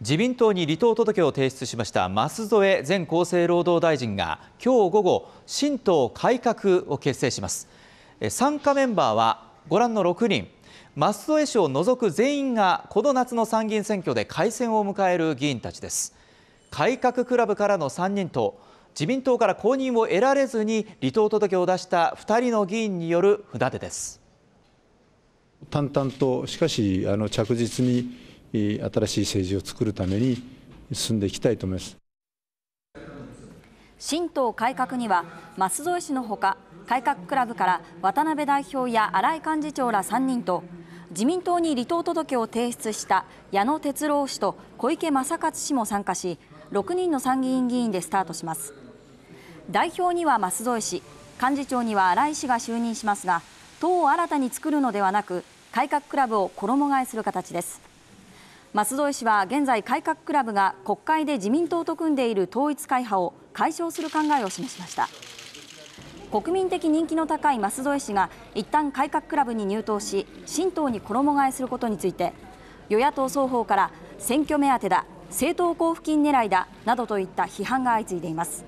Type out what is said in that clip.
自民党に離党届を提出しました舛添前厚生労働大臣が今日午後新党改革を結成します参加メンバーはご覧の6人舛添氏を除く全員がこの夏の参議院選挙で改選を迎える議員たちです改革クラブからの3人と自民党から公認を得られずに離党届を出した2人の議員による札手です淡々としかしあの着実に新しい政治を作るために進んでいきたいと思います新党改革には舛添氏のほか改革クラブから渡辺代表や新井幹事長ら3人と自民党に離党届を提出した矢野哲郎氏と小池正勝氏も参加し6人の参議院議員でスタートします代表には舛添氏幹事長には新井氏が就任しますが党を新たに作るのではなく改革クラブを衣替えする形です舛添氏は現在改革クラブが国会で自民党と組んでいる統一会派を解消する考えを示しました国民的人気の高い舛添氏が一旦改革クラブに入党し新党に衣替えすることについて与野党双方から選挙目当てだ政党交付金狙いだなどといった批判が相次いでいます